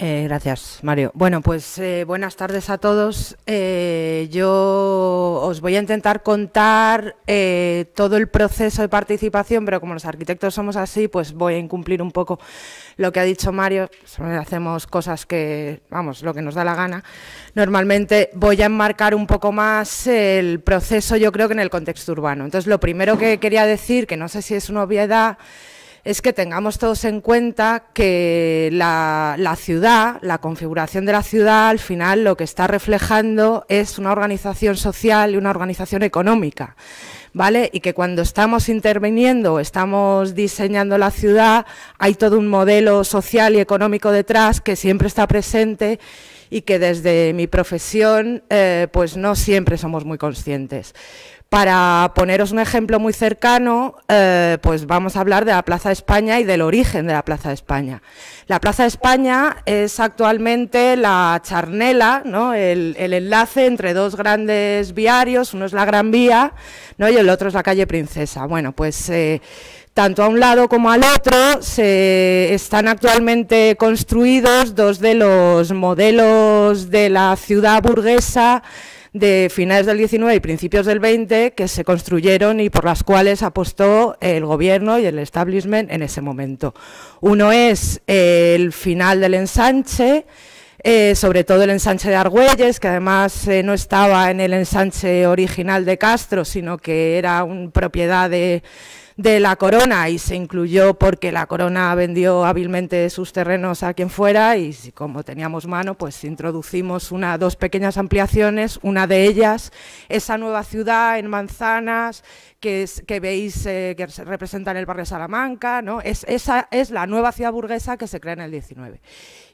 Eh, gracias, Mario. Bueno, pues eh, buenas tardes a todos. Eh, yo os voy a intentar contar todo el proceso de participación, pero como los arquitectos somos así, pues voy a incumplir un poco lo que ha dicho Mario. Hacemos cosas que, vamos, lo que nos da la gana. Normalmente voy a enmarcar un poco más el proceso, yo creo que en el contexto urbano. Entonces, lo primero que quería decir, que no sé si es una obviedad, es que tengamos todos en cuenta que la, ciudad, la configuración de la ciudad, al final lo que está reflejando es una organización social y una organización económica, ¿vale? Y que cuando estamos interviniendo, estamos diseñando la ciudad, hay todo un modelo social y económico detrás que siempre está presente y que desde mi profesión, eh, pues no siempre somos muy conscientes. Para poneros un ejemplo muy cercano, eh, pues vamos a hablar de la Plaza de España y del origen de la Plaza de España. La Plaza de España es actualmente la charnela, el, enlace entre dos grandes viarios, uno es la Gran Vía ¿no? y el otro es la calle Princesa. Bueno, pues eh, tanto a un lado como al otro se están actualmente construidos dos de los modelos de la ciudad burguesa de finales del 19 y principios del 20 que se construyeron y por las cuales apostó el gobierno y el establishment en ese momento. Uno es eh, el final del ensanche, eh, sobre todo el ensanche de Argüelles, que además eh, no estaba en el ensanche original de Castro, sino que era un propiedad de de la corona y se incluyó porque la corona vendió hábilmente sus terrenos a quien fuera y como teníamos mano, pues introducimos una, dos pequeñas ampliaciones, una de ellas, esa nueva ciudad en manzanas que, es, que veis eh, que representa en el barrio Salamanca, ¿no? Es, esa es la nueva ciudad burguesa que se crea en el 19.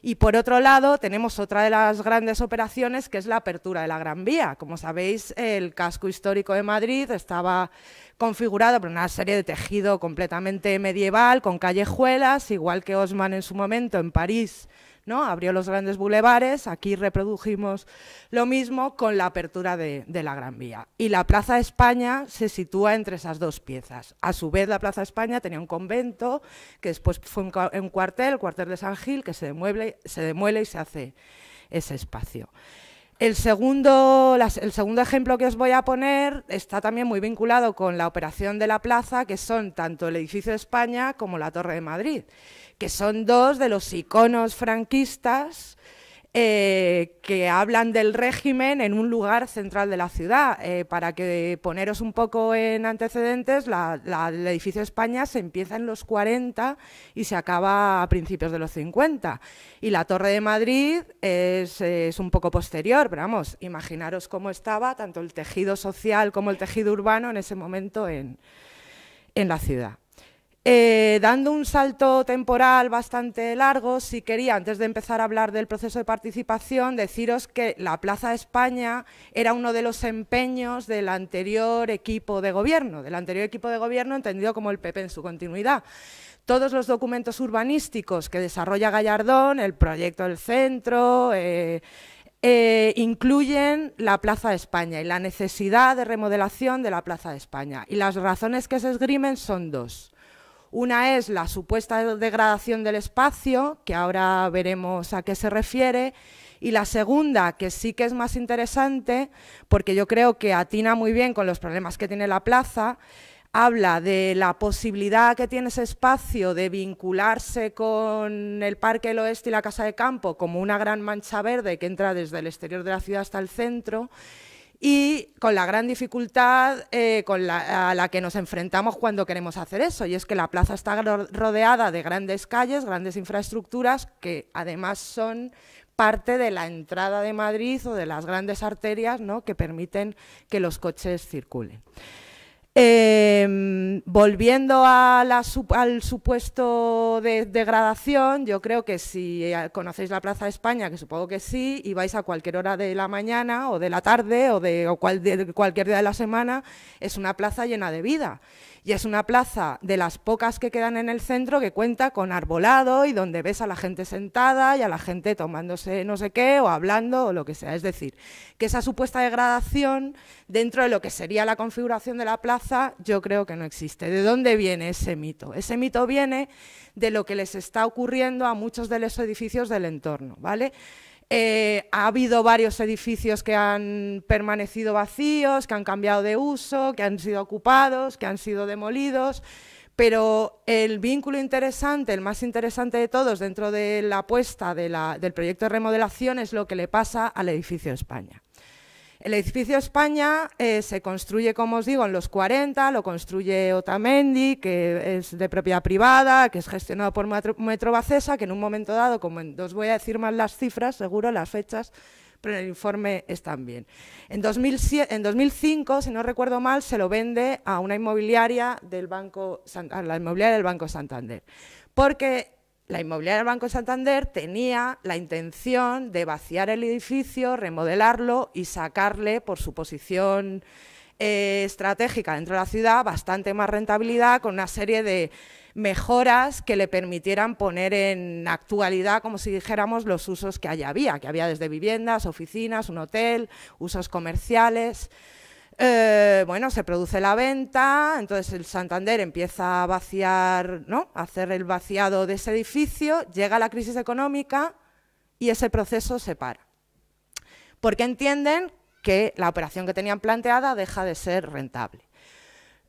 Y por otro lado, tenemos otra de las grandes operaciones que es la apertura de la Gran Vía. Como sabéis, el casco histórico de Madrid estaba configurado por una serie de tejido completamente medieval, con callejuelas, igual que Osman en su momento en París Abrió los grandes bulevares, aquí reprodujimos lo mismo con la apertura de, la Gran Vía. Y la Plaza España se sitúa entre esas dos piezas. A su vez, la Plaza España tenía un convento, que después fue un, cuartel, el cuartel de San Gil, que se demuele, se y se hace ese espacio. El segundo, el segundo, ejemplo que os voy a poner está también muy vinculado con la operación de la plaza, que son tanto el edificio de España como la Torre de Madrid que son dos de los iconos franquistas eh, que hablan del régimen en un lugar central de la ciudad. Eh, para que poneros un poco en antecedentes, el edificio España se empieza en los 40 y se acaba a principios de los 50. Y la Torre de Madrid es, un poco posterior, pero vamos, imaginaros cómo estaba tanto el tejido social como el tejido urbano en ese momento en la ciudad. Eh, dando un salto temporal bastante largo, si quería, antes de empezar a hablar del proceso de participación, deciros que la Plaza de España era uno de los empeños del anterior equipo de gobierno, del anterior equipo de gobierno entendido como el PP en su continuidad. Todos los documentos urbanísticos que desarrolla Gallardón, el proyecto del centro, eh, eh, incluyen la Plaza de España y la necesidad de remodelación de la Plaza de España. Y las razones que se esgrimen son dos. Una es la supuesta degradación del espacio, que ahora veremos a qué se refiere, y la segunda, que sí que es más interesante, porque yo creo que atina muy bien con los problemas que tiene la plaza, habla de la posibilidad que tiene ese espacio de vincularse con el Parque del Oeste y la Casa de Campo como una gran mancha verde que entra desde el exterior de la ciudad hasta el centro y con la gran dificultad eh, con a la que nos enfrentamos cuando queremos hacer eso, y es que la plaza está rodeada de grandes calles, grandes infraestructuras, que además son parte de la entrada de Madrid o de las grandes arterias ¿no? que permiten que los coches circulen. Em, volviendo a la, al supuesto de degradación, yo creo que si eh, conocéis la Plaza de España, que supongo que sí, y vais a cualquier hora de la mañana o de la tarde o, de, de cualquier día de la semana, es una plaza llena de vida. Y es una plaza de las pocas que quedan en el centro que cuenta con arbolado y donde ves a la gente sentada y a la gente tomándose no sé qué o hablando o lo que sea. Es decir, que esa supuesta degradación dentro de lo que sería la configuración de la plaza yo creo que no existe. ¿De dónde viene ese mito? Ese mito viene de lo que les está ocurriendo a muchos de los edificios del entorno, ¿vale? Eh, ha habido varios edificios que han permanecido vacíos, que han cambiado de uso, que han sido ocupados, que han sido demolidos, pero el vínculo interesante, el más interesante de todos dentro de la apuesta del proyecto de remodelación es lo que le pasa al edificio España. El edificio España eh, se construye, como os digo, en los 40, lo construye Otamendi, que es de propiedad privada, que es gestionado por Metro Bacesa, que en un momento dado, como os voy a decir más las cifras, seguro las fechas, pero en el informe están bien. En, 2005, si no recuerdo mal, se lo vende a una inmobiliaria del Banco, la inmobiliaria del Banco Santander, porque la inmobiliaria del Banco Santander tenía la intención de vaciar el edificio, remodelarlo y sacarle por su posición eh, estratégica dentro de la ciudad bastante más rentabilidad con una serie de mejoras que le permitieran poner en actualidad, como si dijéramos, los usos que allá había, que había desde viviendas, oficinas, un hotel, usos comerciales. Eh, bueno, se produce la venta, entonces el Santander empieza a vaciar, ¿no? A hacer el vaciado de ese edificio, llega la crisis económica y ese proceso se para. Porque entienden que la operación que tenían planteada deja de ser rentable.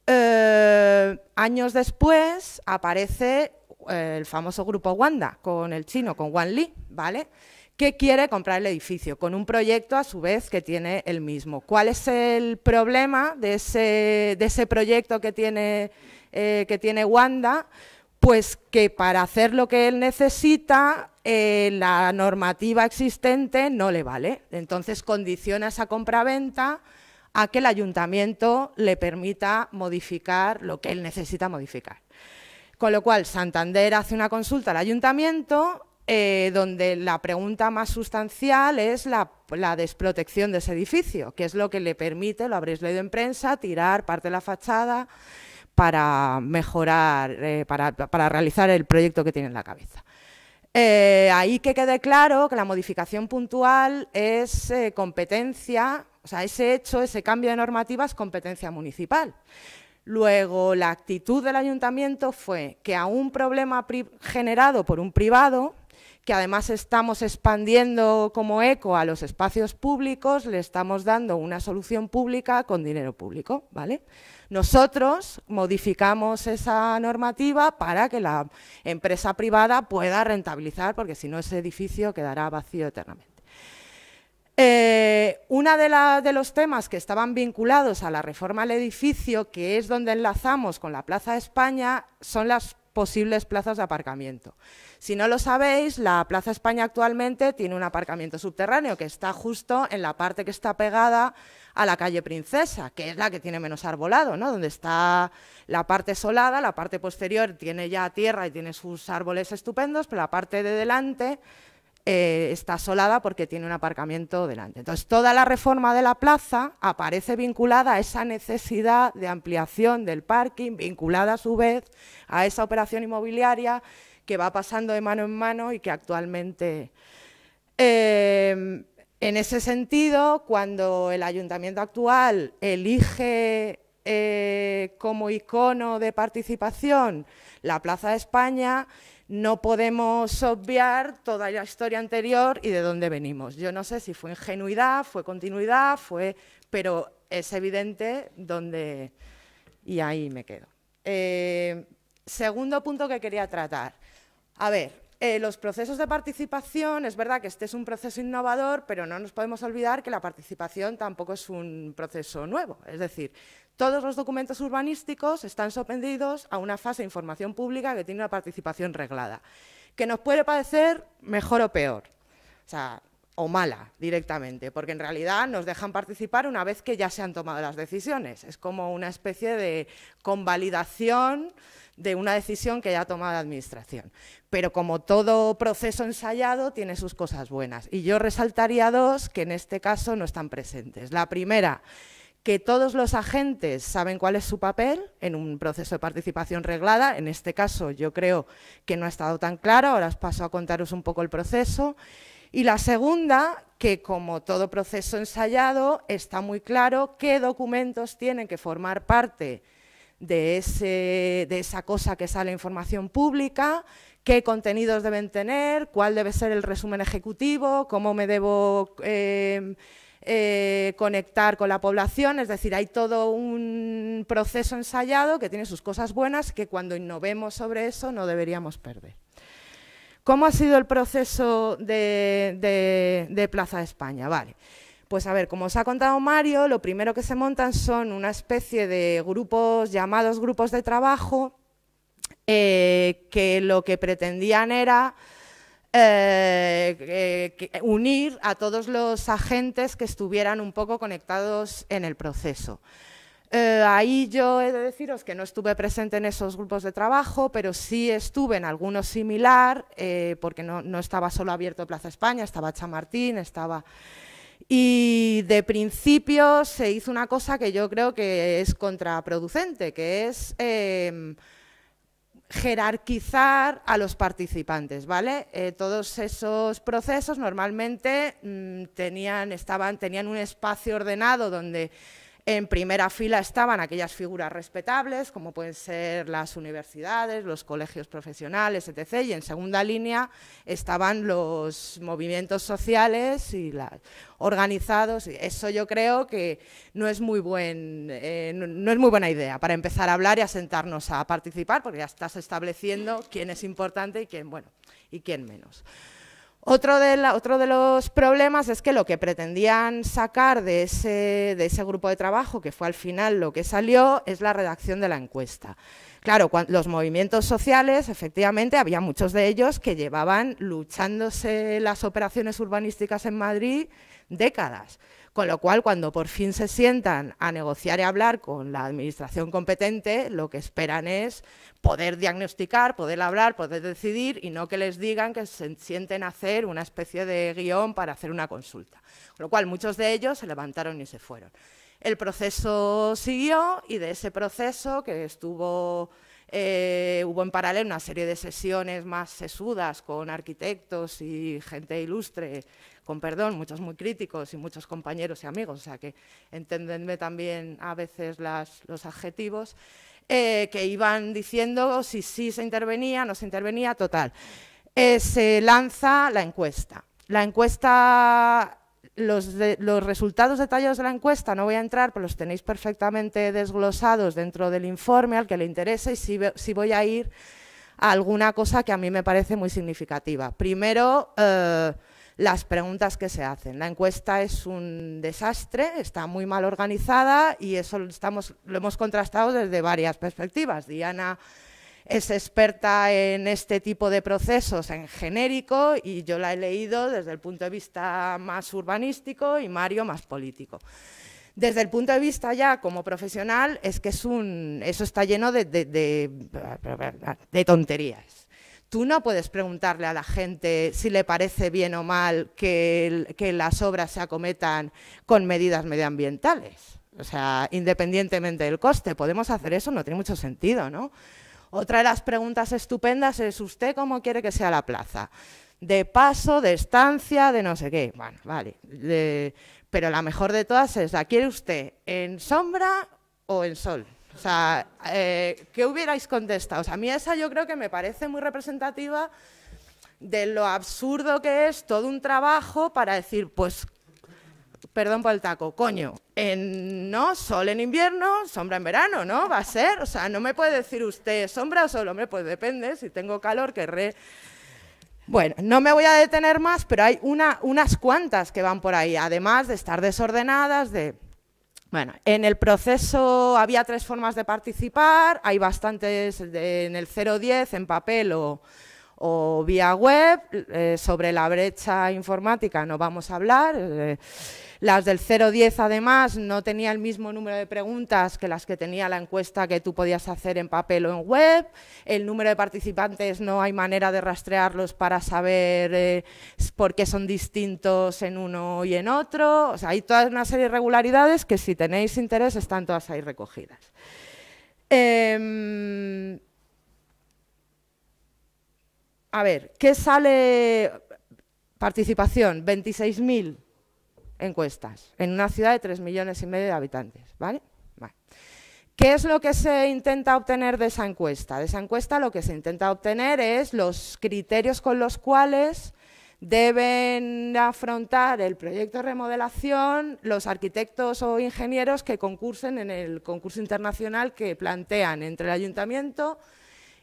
Eh, años después aparece eh, el famoso grupo Wanda con el chino, con Wan Li, ¿vale? que quiere comprar el edificio, con un proyecto a su vez que tiene el mismo. ¿Cuál es el problema de ese, proyecto eh, que tiene, Wanda? Pues que para hacer lo que él necesita, eh, la normativa existente no le vale. Entonces condiciona esa compraventa a que el ayuntamiento le permita modificar lo que él necesita modificar. Con lo cual, Santander hace una consulta al ayuntamiento eh, donde la pregunta más sustancial es la, desprotección de ese edificio, que es lo que le permite, lo habréis leído en prensa, tirar parte de la fachada para mejorar, eh, para, realizar el proyecto que tiene en la cabeza. Eh, ahí que quede claro que la modificación puntual es competencia, o sea, ese hecho, ese cambio de normativa es competencia municipal. Luego, la actitud del ayuntamiento fue que a un problema generado por un privado, que además estamos expandiendo como eco a los espacios públicos, le estamos dando una solución pública con dinero público, ¿vale? Nosotros modificamos esa normativa para que la empresa privada pueda rentabilizar, porque si no ese edificio quedará vacío eternamente. Eh, uno de, de los temas que estaban vinculados a la reforma al edificio, que es donde enlazamos con la Plaza de España, son las posibles plazas de aparcamiento. Si no lo sabéis, la Plaza España actualmente tiene un aparcamiento subterráneo que está justo en la parte que está pegada a la calle Princesa, que es la que tiene menos arbolado, ¿no? Donde está la parte solada, la parte posterior tiene ya tierra y tiene sus árboles estupendos, pero la parte de delante eh, está asolada porque tiene un aparcamiento delante. Entonces, toda la reforma de la plaza aparece vinculada a esa necesidad de ampliación del parking, vinculada a su vez a esa operación inmobiliaria que va pasando de mano en mano y que actualmente... Eh, en ese sentido, cuando el ayuntamiento actual elige eh, como icono de participación la Plaza de España, no podemos obviar toda la historia anterior y de dónde venimos. Yo no sé si fue ingenuidad, fue continuidad, fue, pero es evidente dónde y ahí me quedo. Eh, segundo punto que quería tratar. A ver, eh, los procesos de participación, es verdad que este es un proceso innovador, pero no nos podemos olvidar que la participación tampoco es un proceso nuevo. Es decir, todos los documentos urbanísticos están sorprendidos a una fase de información pública que tiene una participación reglada, que nos puede parecer mejor o peor. O sea, o mala directamente, porque en realidad nos dejan participar una vez que ya se han tomado las decisiones. Es como una especie de convalidación de una decisión que ya ha tomado la Administración. Pero como todo proceso ensayado, tiene sus cosas buenas. Y yo resaltaría dos que en este caso no están presentes. La primera, que todos los agentes saben cuál es su papel en un proceso de participación reglada. En este caso, yo creo que no ha estado tan claro. Ahora os paso a contaros un poco el proceso. Y la segunda, que como todo proceso ensayado, está muy claro qué documentos tienen que formar parte de, esa cosa que la información pública, qué contenidos deben tener, cuál debe ser el resumen ejecutivo, cómo me debo... Eh, eh, conectar con la población, es decir, hay todo un proceso ensayado que tiene sus cosas buenas que cuando innovemos sobre eso no deberíamos perder. ¿Cómo ha sido el proceso de, Plaza de España? Vale. Pues a ver, como os ha contado Mario, lo primero que se montan son una especie de grupos llamados grupos de trabajo, eh, que lo que pretendían era eh, unir a todos los agentes que estuvieran un poco conectados en el proceso. Eh, ahí yo he de deciros que no estuve presente en esos grupos de trabajo, pero sí estuve en algunos similar, eh, porque no, estaba solo abierto Plaza España, estaba Chamartín, estaba... Y de principio se hizo una cosa que yo creo que es contraproducente, que es em, jerarquizar a los participantes, ¿vale? Eh, todos esos procesos normalmente mm, tenían, estaban, tenían un espacio ordenado donde en primera fila estaban aquellas figuras respetables, como pueden ser las universidades, los colegios profesionales, etc. Y en segunda línea estaban los movimientos sociales y organizados. Eso yo creo que no es, muy eh, es muy buena idea para empezar a hablar y a sentarnos a participar, porque ya estás estableciendo quién es importante y quién, bueno, y quién menos. Otro de, los problemas es que lo que pretendían sacar de ese, grupo de trabajo, que fue al final lo que salió, es la redacción de la encuesta. Claro, los movimientos sociales, efectivamente, había muchos de ellos que llevaban luchándose las operaciones urbanísticas en Madrid décadas. Con lo cual, cuando por fin se sientan a negociar y hablar con la administración competente, lo que esperan es poder diagnosticar, poder hablar, poder decidir y no que les digan que se sienten a hacer una especie de guión para hacer una consulta. Con lo cual, muchos de ellos se levantaron y se fueron. El proceso siguió y de ese proceso que estuvo eh, hubo en paralelo una serie de sesiones más sesudas con arquitectos y gente ilustre, con perdón, muchos muy críticos y muchos compañeros y amigos, o sea que entendenme también a veces los adjetivos, eh, que iban diciendo si sí se intervenía, no se intervenía, total. Eh, se lanza la encuesta. La encuesta los, los, resultados detallados de la encuesta no voy a entrar, pero los tenéis perfectamente desglosados dentro del informe al que le interese y si, si voy a ir a alguna cosa que a mí me parece muy significativa. Primero, eh, las preguntas que se hacen. La encuesta es un desastre, está muy mal organizada y eso estamos, lo hemos contrastado desde varias perspectivas. Diana es experta en este tipo de procesos en genérico y yo la he leído desde el punto de vista más urbanístico y Mario más político. Desde el punto de vista ya como profesional es que es un, eso está lleno de, de, tonterías tú no puedes preguntarle a la gente si le parece bien o mal que, que, las obras se acometan con medidas medioambientales. O sea, independientemente del coste, podemos hacer eso, no tiene mucho sentido, ¿no? Otra de las preguntas estupendas es, ¿usted cómo quiere que sea la plaza? De paso, de estancia, de no sé qué. Bueno, vale. pero la mejor de todas es, ¿la quiere usted en sombra o en sol? O sea, eh, ¿qué hubierais contestado? O sea, a mí esa yo creo que me parece muy representativa de lo absurdo que es todo un trabajo para decir, pues perdón por el taco, coño, no, sol en invierno, sombra en verano, ¿no? Va a ser, o sea, no me puede decir usted sombra o sol, hombre, pues depende, si tengo calor querré... Bueno, no me voy a detener más, pero hay unas cuantas que van por ahí, además de estar desordenadas, de... Bueno, en el proceso había tres formas de participar, hay bastantes en el 010, en papel o o vía web. Eh, sobre la brecha informática no vamos a hablar. Eh, las del 010 además no tenía el mismo número de preguntas que las que tenía la encuesta que tú podías hacer en papel o en web. El número de participantes no hay manera de rastrearlos para saber eh, por qué son distintos en uno y en otro. hay toda una serie de irregularidades que si tenéis interés están todas ahí recogidas. Em, a ver, ¿qué sale participación? 26.000 encuestas en una ciudad de 3 millones y medio de habitantes, ¿vale? ¿Qué es lo que se intenta obtener de esa encuesta? De esa encuesta lo que se intenta obtener es los criterios con los cuales deben afrontar el proyecto de remodelación los arquitectos o ingenieros que concursen en el concurso internacional que plantean entre el ayuntamiento,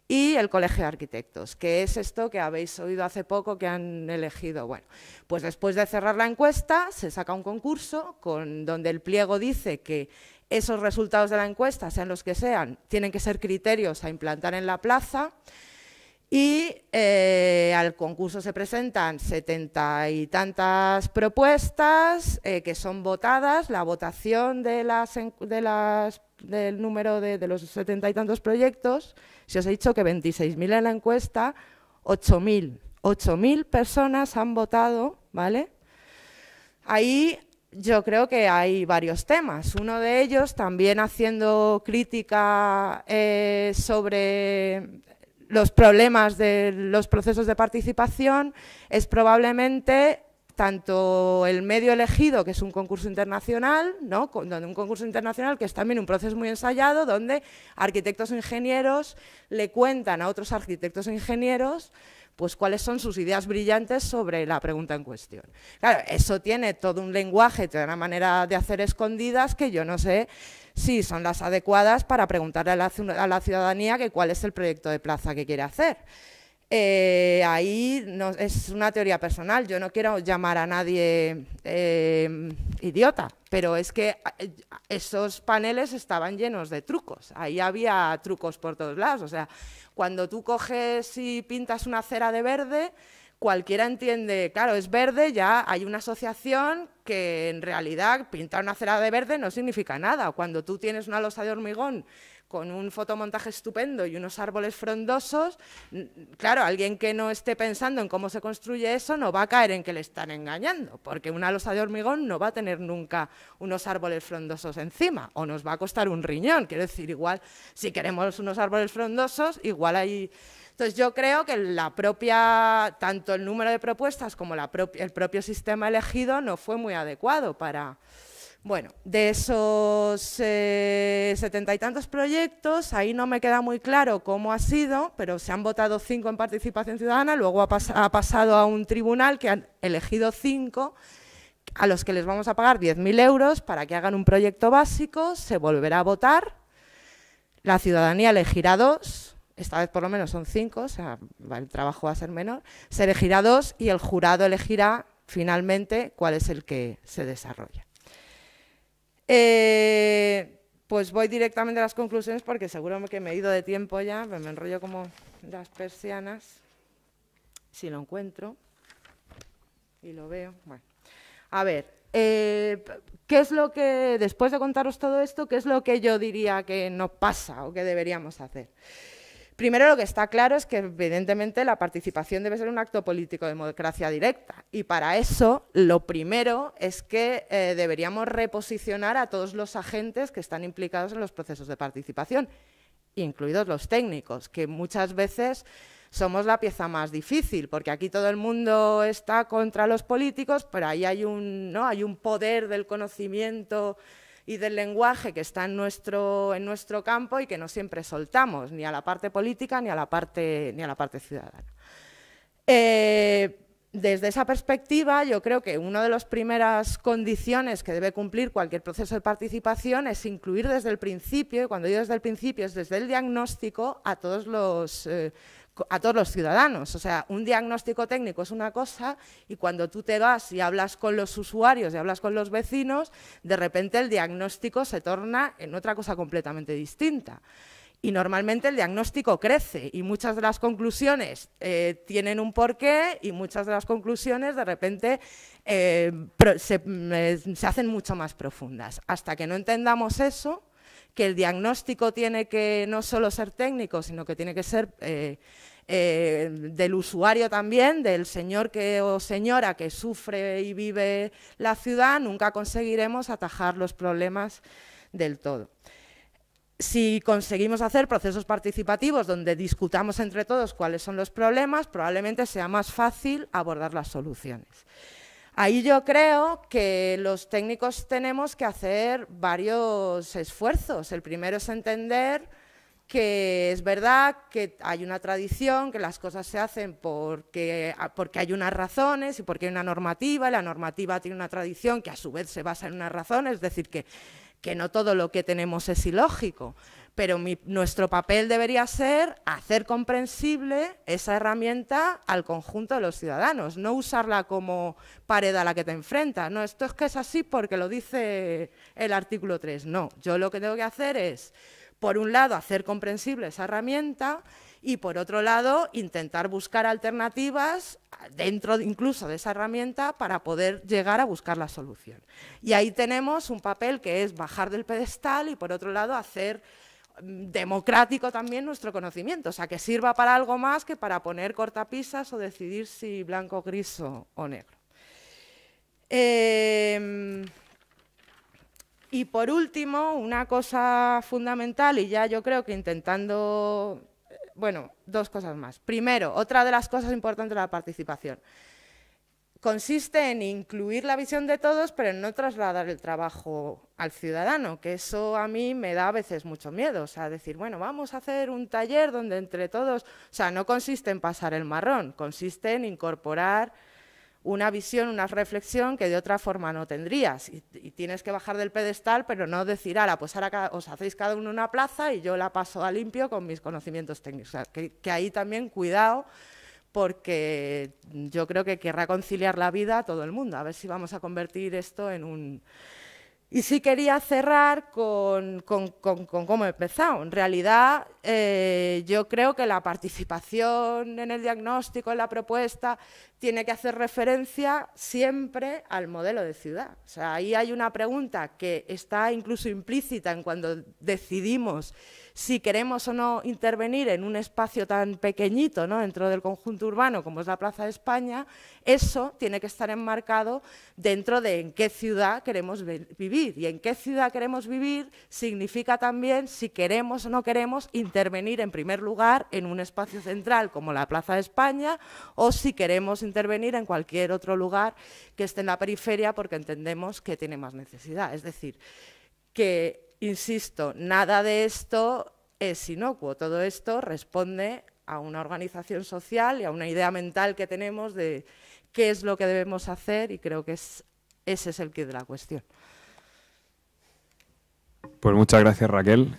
y el Colegio de Arquitectos, que es esto que habéis oído hace poco que han elegido. Bueno, pues después de cerrar la encuesta se saca un concurso con, donde el pliego dice que esos resultados de la encuesta, sean los que sean, tienen que ser criterios a implantar en la plaza. Y eh, al concurso se presentan setenta y tantas propuestas eh, que son votadas. La votación del número de, los setenta y tantos proyectos, si os he dicho que 26.000 en la encuesta, 8.000. 8.000 personas han votado, ¿vale? Ahí yo creo que hay varios temas. Uno de ellos, también haciendo crítica eh, sobre los problemas de los procesos de participación es probablemente tanto el medio elegido, que es un concurso internacional, donde un concurso internacional que es también un proceso muy ensayado, donde arquitectos e ingenieros le cuentan a otros arquitectos e ingenieros pues cuáles son sus ideas brillantes sobre la pregunta en cuestión. Claro, eso tiene todo un lenguaje, toda una manera de hacer escondidas que yo no sé si son las adecuadas para preguntarle a la, ciudadanía cuál es el proyecto de plaza que quiere hacer. Eh, ahí es una teoría personal. Yo no quiero llamar a nadie em, idiota, pero es que ah, eh, esos paneles estaban llenos de trucos. Ahí había trucos por todos lados. O sea, cuando tú coges y pintas una cera de verde, cualquiera entiende, claro, es verde, ya hay una asociación que en realidad pintar una cera de verde no significa nada. Cuando tú tienes una losa de hormigón con un fotomontaje estupendo y unos árboles frondosos, claro, alguien que no esté pensando en cómo se construye eso no va a caer en que le están engañando, porque una losa de hormigón no va a tener nunca unos árboles frondosos encima, o nos va a costar un riñón. Quiero decir, igual, si queremos unos árboles frondosos, igual hay... Entonces yo creo que la propia, tanto el número de propuestas como el propio sistema elegido no fue muy adecuado para... Bueno, de esos eh, setenta y tantos proyectos, ahí no me queda muy claro cómo ha sido, pero se han votado cinco en participación ciudadana, luego ha, pasado a un tribunal que han elegido cinco, a los que les vamos a pagar 10.000 euros para que hagan un proyecto básico, se volverá a votar, la ciudadanía elegirá dos, esta vez por lo menos son cinco, o sea, el trabajo va a ser menor, se elegirá dos y el jurado elegirá finalmente cuál es el que se desarrolla. Eh, pues voy directamente a las conclusiones porque seguro que me he ido de tiempo ya, me enrollo como las persianas, si lo encuentro y lo veo. Bueno. A ver, eh, ¿qué es lo que, después de contaros todo esto, qué es lo que yo diría que no pasa o que deberíamos hacer? Primero, lo que está claro es que, evidentemente, la participación debe ser un acto político de democracia directa. Y para eso, lo primero es que eh, deberíamos reposicionar a todos los agentes que están implicados en los procesos de participación, incluidos los técnicos, que muchas veces somos la pieza más difícil, porque aquí todo el mundo está contra los políticos, pero ahí hay un, ¿no? hay un poder del conocimiento y del lenguaje que está en nuestro, en nuestro campo y que no siempre soltamos, ni a la parte política ni a la parte, ni a la parte ciudadana. Eh, desde esa perspectiva, yo creo que una de las primeras condiciones que debe cumplir cualquier proceso de participación es incluir desde el principio, y cuando digo desde el principio es desde el diagnóstico, a todos los... Eh, a todos los ciudadanos. O sea, un diagnóstico técnico es una cosa y cuando tú te vas y hablas con los usuarios y hablas con los vecinos, de repente el diagnóstico se torna en otra cosa completamente distinta. Y normalmente el diagnóstico crece y muchas de las conclusiones eh, tienen un porqué y muchas de las conclusiones de repente eh, eh, se hacen mucho más profundas. Hasta que no entendamos eso, que el diagnóstico tiene que no solo ser técnico, sino que tiene que ser eh, eh, del usuario también, del señor o señora que sufre y vive la ciudad, nunca conseguiremos atajar los problemas del todo si conseguimos hacer procesos participativos donde discutamos entre todos cuáles son los problemas, probablemente sea más fácil abordar las soluciones. Ahí yo creo que los técnicos tenemos que hacer varios esfuerzos. El primero es entender que es verdad que hay una tradición, que las cosas se hacen porque, ah, porque hay unas razones y porque hay una normativa, la normativa tiene una tradición que a su vez se basa en unas razones, es decir, que, que no todo lo que tenemos es ilógico. Pero nuestro papel debería ser hacer comprensible esa herramienta al conjunto de los ciudadanos, no usarla como pared a la que te enfrentas. No, esto es que es así porque lo dice el artículo 3. No, yo lo que tengo que hacer es, por un lado, hacer comprensible esa herramienta y por otro lado intentar buscar alternativas dentro incluso de esa herramienta para poder llegar a buscar la solución. Y ahí tenemos un papel que es bajar del pedestal y por otro lado hacer democrático también nuestro conocimiento, o sea, que sirva para algo más que para poner cortapisas o decidir si blanco, gris o, negro. Em, y por último, una cosa fundamental, y ya yo creo que intentando, eh, bueno, dos cosas más. Primero, otra de las cosas importantes de la participación consiste en incluir la visión de todos, pero en no trasladar el trabajo al ciudadano, que eso a mí me da a veces mucho miedo, o sea, decir, bueno, vamos a hacer un taller donde entre todos, o sea, no consiste en pasar el marrón, consiste en incorporar una visión, una reflexión que de otra forma no tendrías y, tienes que bajar del pedestal, pero no decir, ahora, pues ahora os hacéis cada uno una plaza y yo la paso a limpio con mis conocimientos técnicos, o sea, que ahí también cuidado porque yo creo que querrá conciliar la vida a todo el mundo, a ver si vamos a convertir esto en un... Y si quería cerrar con, cómo he empezado. En realidad, eh, yo creo que la participación en el diagnóstico, en la propuesta, tiene que hacer referencia siempre al modelo de ciudad. O sea, ahí hay una pregunta que está incluso implícita en cuando decidimos si queremos o no intervenir en un espacio tan pequeñito ¿no? dentro del conjunto urbano como es la Plaza de España, eso tiene que estar enmarcado dentro de en qué ciudad queremos vivir. Y en qué ciudad queremos vivir significa también si queremos o no queremos intervenir en primer lugar en un espacio central como la Plaza de España o si queremos intervenir intervenir en cualquier otro lugar que esté en la periferia porque entendemos que tiene más necesidad. Es decir, que, insisto, nada de esto es inocuo, todo esto responde a una organización social y a una idea mental que tenemos de qué es lo que debemos hacer y creo que ese es el kit de la cuestión. Pues muchas gracias Raquel.